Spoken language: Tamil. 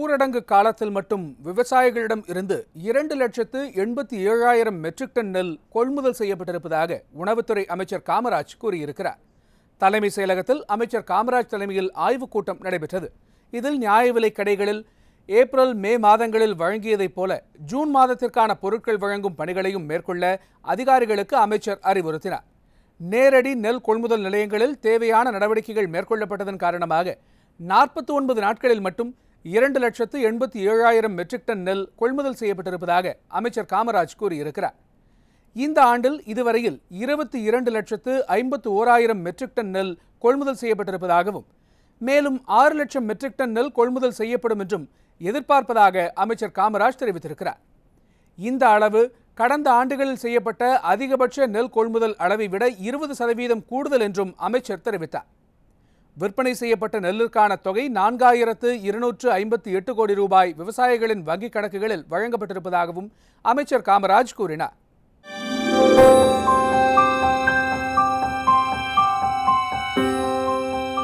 ஊரடங்கு காலத்தில் மட்டும் விவசாயிகளிடம் இருந்து இரண்டு லட்சத்து எண்பத்தி ஏழாயிரம் மெட்ரிக் டன் நெல் கொள்முதல் செய்யப்பட்டிருப்பதாக உணவுத்துறை அமைச்சர் காமராஜ் கூறியிருக்கிறார் தலைமை செயலகத்தில் அமைச்சர் காமராஜ் தலைமையில் ஆய்வுக் கூட்டம் நடைபெற்றது இதில் நியாய விலை கடைகளில் ஏப்ரல் மே மாதங்களில் வழங்கியதைப் போல ஜூன் மாதத்திற்கான பொருட்கள் வழங்கும் பணிகளையும் மேற்கொள்ள அதிகாரிகளுக்கு அமைச்சர் அறிவுறுத்தினார் நேரடி நெல் கொள்முதல் நிலையங்களில் தேவையான நடவடிக்கைகள் மேற்கொள்ளப்பட்டதன் காரணமாக நாற்பத்தி ஒன்பது நாட்களில் மட்டும் இரண்டு லட்சத்து எண்பத்தி ஏழாயிரம் மெட்ரிக் டன் நெல் கொள்முதல் செய்யப்பட்டிருப்பதாக அமைச்சர் காமராஜ் கூறியிருக்கிறார் இந்த ஆண்டில் இதுவரையில் இருபத்தி இரண்டு லட்சத்து ஐம்பத்து ஓராயிரம் மெட்ரிக் டன் நெல் கொள்முதல் செய்யப்பட்டிருப்பதாகவும் மேலும் ஆறு லட்சம் மெட்ரிக் டன் நெல் கொள்முதல் செய்யப்படும் என்றும் எதிர்பார்ப்பதாக அமைச்சர் காமராஜ் தெரிவித்திருக்கிறார் இந்த அளவு கடந்த ஆண்டுகளில் செய்யப்பட்ட அதிகபட்ச நெல் கொள்முதல் அளவை விட இருபது சதவீதம் கூடுதல் என்றும் அமைச்சர் தெரிவித்தார் விற்பனை செய்யப்பட்ட நெல்லுக்கான தொகை நான்காயிரத்து இருநூற்று ஐம்பத்தி எட்டு கோடி ரூபாய் விவசாயிகளின் வங்கிக் கணக்குகளில் வழங்கப்பட்டிருப்பதாகவும் அமைச்சர் காமராஜ் கூறினார்